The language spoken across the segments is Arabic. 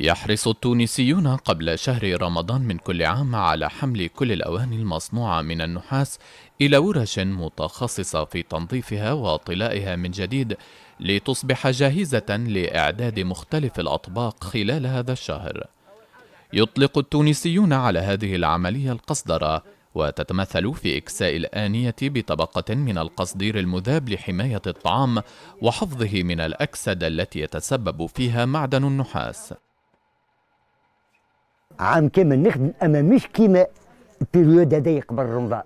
يحرص التونسيون قبل شهر رمضان من كل عام على حمل كل الأواني المصنوعة من النحاس إلى ورش متخصصة في تنظيفها وطلائها من جديد لتصبح جاهزة لإعداد مختلف الأطباق خلال هذا الشهر. يطلق التونسيون على هذه العملية القصدرة وتتمثل في إكساء الآنية بطبقة من القصدير المذاب لحماية الطعام وحفظه من الأكسدة التي يتسبب فيها معدن النحاس. عام كامل نخدم اما مش كيما البيريود هذايا قبل رمضان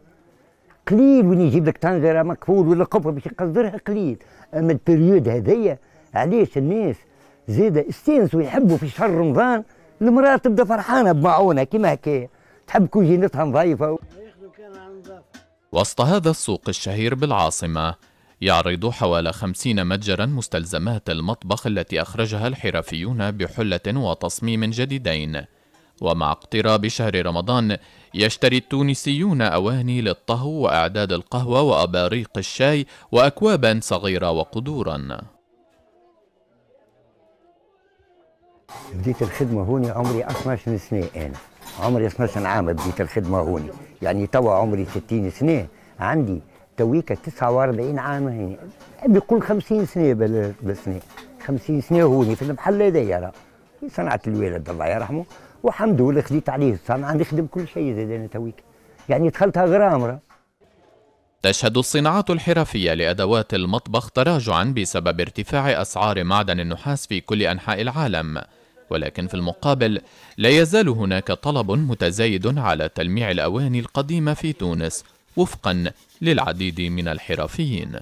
قليل وين يجيب لك طنجره مقفول ولا قفة باش يقدرها قليل اما البيريود هذايا علاش الناس زيدا استانسوا ويحبوا في شهر رمضان المرأة تبدا فرحانة بمعونه كيما هكايا تحب كوجينتها نظيفه نظيفة وسط هذا السوق الشهير بالعاصمة يعرض حوالي خمسين متجرا مستلزمات المطبخ التي أخرجها الحرفيون بحلة وتصميم جديدين ومع اقتراب شهر رمضان يشتري التونسيون أواني للطهو وإعداد القهوة وأباريق الشاي وأكوابا صغيرة وقدورا بديت الخدمة هوني عمري 12 سنة أنا عمري 12 عام بديت الخدمة هوني يعني توا عمري 60 سنة عندي تويك 49 عام هنا بيقول 50 سنة بالسنة 50 سنة هوني في المحل هذايا صنعت الوالد الله يرحمه والحمد لله خديت عليه الصنعه نخدم كل شيء زاد انا تويك يعني دخلتها غرامره تشهد الصناعات الحرفية لأدوات المطبخ تراجعا بسبب ارتفاع أسعار معدن النحاس في كل أنحاء العالم ولكن في المقابل لا يزال هناك طلب متزايد على تلميع الأواني القديمة في تونس وفقا للعديد من الحرفيين